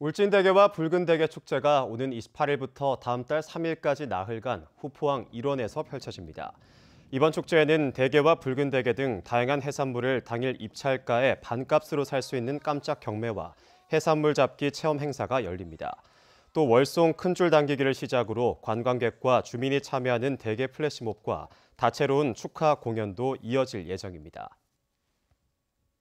울진대게와 붉은대게 축제가 오는 28일부터 다음 달 3일까지 나흘간 후포항 일원에서 펼쳐집니다. 이번 축제에는 대게와 붉은대게 등 다양한 해산물을 당일 입찰가에 반값으로 살 수 있는 깜짝 경매와 해산물 잡기 체험 행사가 열립니다. 또 월송 큰줄 당기기를 시작으로 관광객과 주민이 참여하는 대게 플래시몹과 다채로운 축하 공연도 이어질 예정입니다.